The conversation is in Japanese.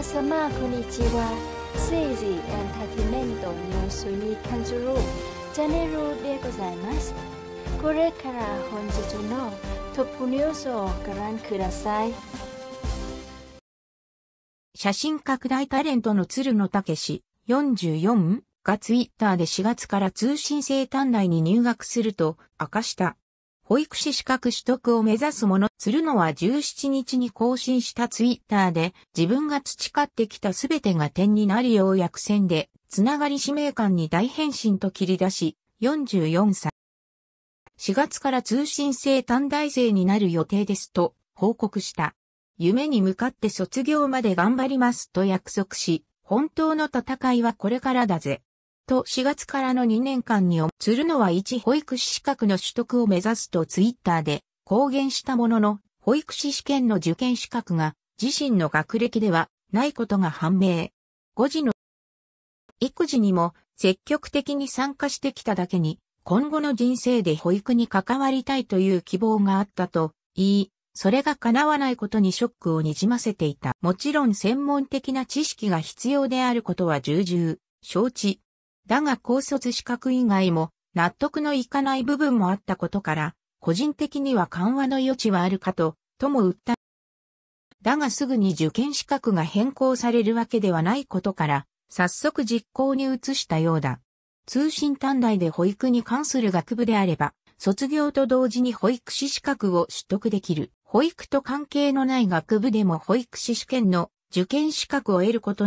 皆様こんにちは政治エンターテイメントニュースに関するチャンネルでございますこれから本日のトップニュースをご覧ください写真拡大タレントの鶴野武史44がツイッターで4月から通信生短大に入学すると明かした。保育士資格取得を目指す者、鶴野は17日に更新したツイッターで、自分が培ってきたすべてが点になるよう役線で、つながり使命感に大変身と切り出し、44歳。4月から通信制短大生になる予定ですと報告した。夢に向かって卒業まで頑張りますと約束し、本当の戦いはこれからだぜ。と4月からの2年間に鶴のは1保育士資格の取得を目指すとツイッターで公言したものの、保育士試験の受験資格が自身の学歴ではないことが判明。5時の育児にも積極的に参加してきただけに、今後の人生で保育に関わりたいという希望があったと言い、それが叶わないことにショックをにじませていた。もちろん専門的な知識が必要であることは重々承知。だが高卒資格以外も納得のいかない部分もあったことから、個人的には緩和の余地はあるかと、とも訴え。だがすぐに受験資格が変更されるわけではないことから、早速実行に移したようだ。通信短大で保育に関する学部であれば、卒業と同時に保育士資格を取得できる。保育と関係のない学部でも保育士試験の受験資格を得ることに